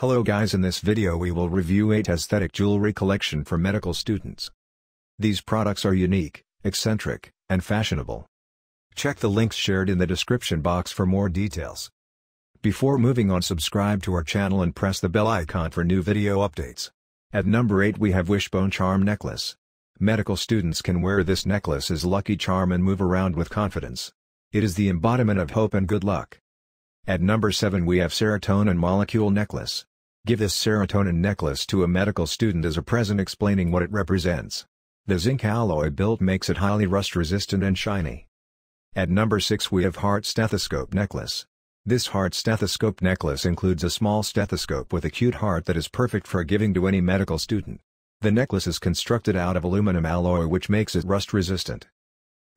Hello guys in this video we will review 8 aesthetic jewelry collection for medical students. These products are unique, eccentric, and fashionable. Check the links shared in the description box for more details. Before moving on subscribe to our channel and press the bell icon for new video updates. At number 8 we have Wishbone Charm Necklace. Medical students can wear this necklace as lucky charm and move around with confidence. It is the embodiment of hope and good luck. At number 7 we have serotonin molecule necklace. Give this serotonin necklace to a medical student as a present explaining what it represents. The zinc alloy built makes it highly rust resistant and shiny. At number 6 we have heart stethoscope necklace. This heart stethoscope necklace includes a small stethoscope with a cute heart that is perfect for giving to any medical student. The necklace is constructed out of aluminum alloy which makes it rust resistant.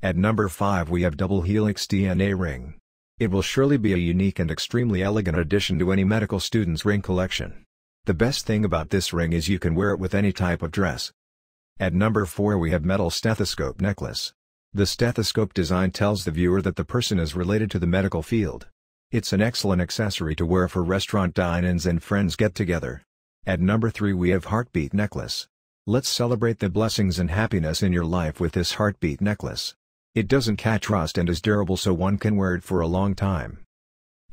At number 5 we have double helix DNA ring. It will surely be a unique and extremely elegant addition to any medical student's ring collection. The best thing about this ring is you can wear it with any type of dress. At number 4 we have metal stethoscope necklace. The stethoscope design tells the viewer that the person is related to the medical field. It's an excellent accessory to wear for restaurant dine-ins and friends get-together. At number 3 we have heartbeat necklace. Let's celebrate the blessings and happiness in your life with this heartbeat necklace. It doesn't catch rust and is durable so one can wear it for a long time.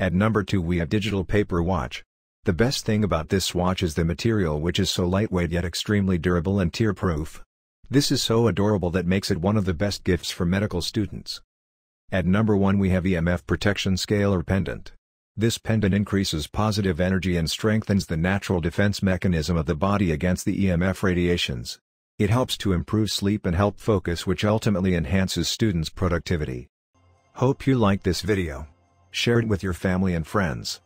At number 2 we have Digital Paper Watch. The best thing about this watch is the material which is so lightweight yet extremely durable and tear-proof. This is so adorable that makes it one of the best gifts for medical students. At number 1 we have EMF Protection Scale or Pendant. This pendant increases positive energy and strengthens the natural defense mechanism of the body against the EMF radiations. It helps to improve sleep and help focus which ultimately enhances students' productivity. Hope you liked this video. Share it with your family and friends.